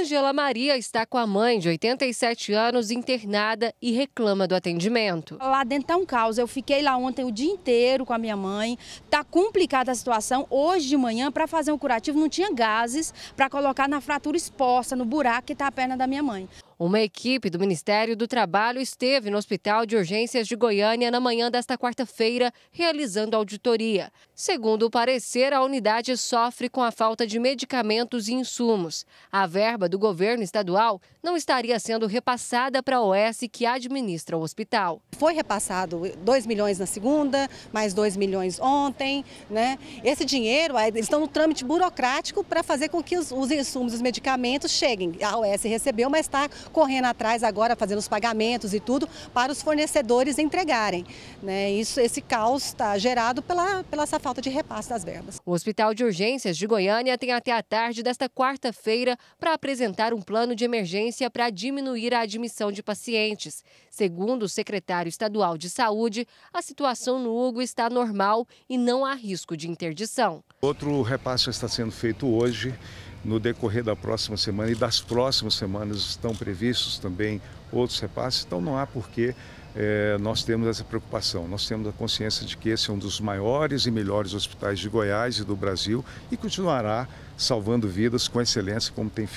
Angela Maria está com a mãe de 87 anos internada e reclama do atendimento. Lá dentro está um caos. Eu fiquei lá ontem o dia inteiro com a minha mãe. Tá complicada a situação. Hoje de manhã, para fazer um curativo, não tinha gases para colocar na fratura exposta, no buraco que está a perna da minha mãe. Uma equipe do Ministério do Trabalho esteve no Hospital de Urgências de Goiânia na manhã desta quarta-feira, realizando auditoria. Segundo o parecer, a unidade sofre com a falta de medicamentos e insumos. A verba do governo estadual não estaria sendo repassada para a OS que administra o hospital. Foi repassado 2 milhões na segunda, mais 2 milhões ontem. Né? Esse dinheiro, eles estão no trâmite burocrático para fazer com que os, os insumos, os medicamentos cheguem. A OS recebeu, mas está correndo atrás agora, fazendo os pagamentos e tudo, para os fornecedores entregarem. Né? Isso, esse caos está gerado pela, pela essa falta de repasse das verbas. O Hospital de Urgências de Goiânia tem até a tarde desta quarta-feira para apresentar apresentar um plano de emergência para diminuir a admissão de pacientes. Segundo o secretário estadual de Saúde, a situação no Hugo está normal e não há risco de interdição. Outro repasse está sendo feito hoje. No decorrer da próxima semana e das próximas semanas estão previstos também outros repasses, então não há por que é, nós temos essa preocupação, nós temos a consciência de que esse é um dos maiores e melhores hospitais de Goiás e do Brasil e continuará salvando vidas com excelência, como tem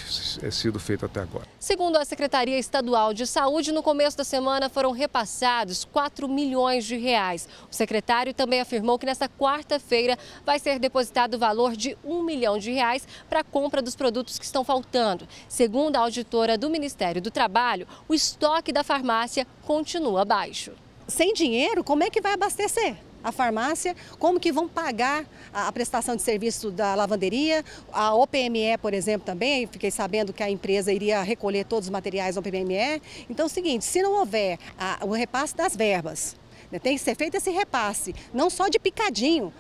é, sido feito até agora. Segundo a Secretaria Estadual de Saúde, no começo da semana foram repassados 4 milhões de reais. O secretário também afirmou que nesta quarta-feira vai ser depositado o valor de 1 milhão de reais para a compra dos produtos que estão faltando. Segundo a auditora do Ministério do Trabalho, o estoque da farmácia continua baixo. Sem dinheiro, como é que vai abastecer? a farmácia, como que vão pagar a, prestação de serviço da lavanderia, a OPME, por exemplo, também, fiquei sabendo que a empresa iria recolher todos os materiais da OPME. Então é o seguinte, se não houver a, o repasse das verbas, né, tem que ser feito esse repasse, não só de picadinho,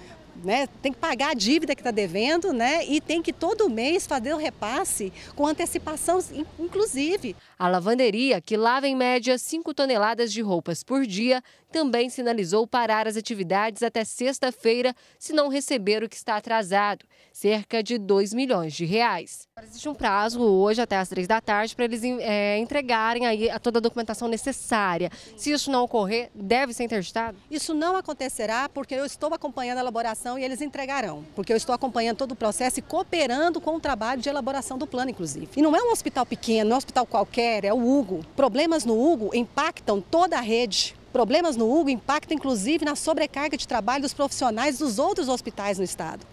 né, tem que pagar a dívida que está devendo né, e tem que todo mês fazer o repasse com antecipação, inclusive. A lavanderia, que lava em média 5 toneladas de roupas por dia, também sinalizou parar as atividades até sexta-feira se não receber o que está atrasado, cerca de 2 milhões de reais. Existe um prazo hoje até às 3 da tarde para eles é, entregarem aí toda a documentação necessária. Se isso não ocorrer, deve ser interditado? Isso não acontecerá porque eu estou acompanhando a elaboração e eles entregarão, porque eu estou acompanhando todo o processo e cooperando com o trabalho de elaboração do plano, inclusive. E não é um hospital pequeno, não é um hospital qualquer, é o Hugo. Problemas no Hugo impactam toda a rede. Problemas no Hugo impactam inclusive na sobrecarga de trabalho dos profissionais dos outros hospitais no estado.